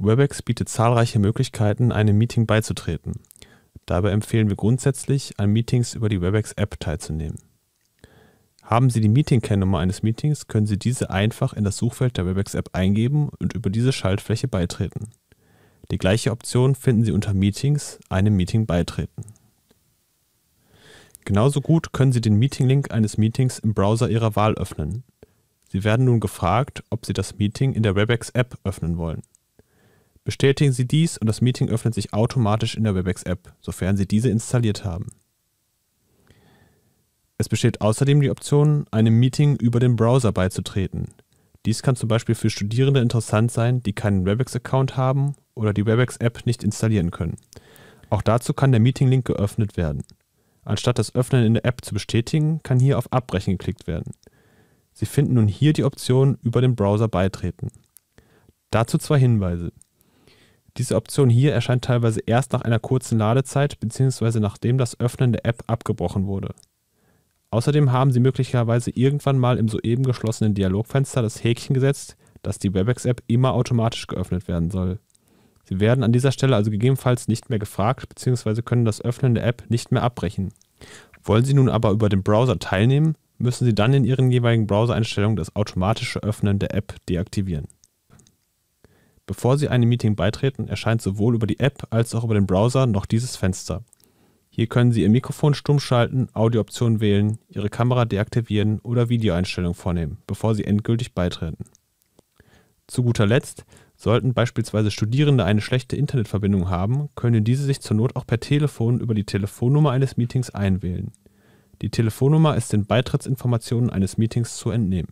Webex bietet zahlreiche Möglichkeiten, einem Meeting beizutreten. Dabei empfehlen wir grundsätzlich, an Meetings über die Webex-App teilzunehmen. Haben Sie die Meeting-Kennnummer eines Meetings, können Sie diese einfach in das Suchfeld der Webex-App eingeben und über diese Schaltfläche beitreten. Die gleiche Option finden Sie unter Meetings, einem Meeting beitreten. Genauso gut können Sie den Meeting-Link eines Meetings im Browser Ihrer Wahl öffnen. Sie werden nun gefragt, ob Sie das Meeting in der Webex-App öffnen wollen. Bestätigen Sie dies und das Meeting öffnet sich automatisch in der Webex-App, sofern Sie diese installiert haben. Es besteht außerdem die Option, einem Meeting über den Browser beizutreten. Dies kann zum Beispiel für Studierende interessant sein, die keinen Webex-Account haben oder die Webex-App nicht installieren können. Auch dazu kann der Meeting-Link geöffnet werden. Anstatt das Öffnen in der App zu bestätigen, kann hier auf Abbrechen geklickt werden. Sie finden nun hier die Option über den Browser beitreten. Dazu zwei Hinweise. Diese Option hier erscheint teilweise erst nach einer kurzen Ladezeit bzw. nachdem das Öffnen der App abgebrochen wurde. Außerdem haben Sie möglicherweise irgendwann mal im soeben geschlossenen Dialogfenster das Häkchen gesetzt, dass die Webex-App immer automatisch geöffnet werden soll. Sie werden an dieser Stelle also gegebenenfalls nicht mehr gefragt bzw. können das Öffnen der App nicht mehr abbrechen. Wollen Sie nun aber über den Browser teilnehmen, müssen Sie dann in Ihren jeweiligen Browsereinstellungen das automatische Öffnen der App deaktivieren. Bevor Sie einem Meeting beitreten, erscheint sowohl über die App als auch über den Browser noch dieses Fenster. Hier können Sie Ihr Mikrofon stumm schalten, Audiooptionen wählen, Ihre Kamera deaktivieren oder Videoeinstellungen vornehmen, bevor Sie endgültig beitreten. Zu guter Letzt, sollten beispielsweise Studierende eine schlechte Internetverbindung haben, können diese sich zur Not auch per Telefon über die Telefonnummer eines Meetings einwählen. Die Telefonnummer ist den Beitrittsinformationen eines Meetings zu entnehmen.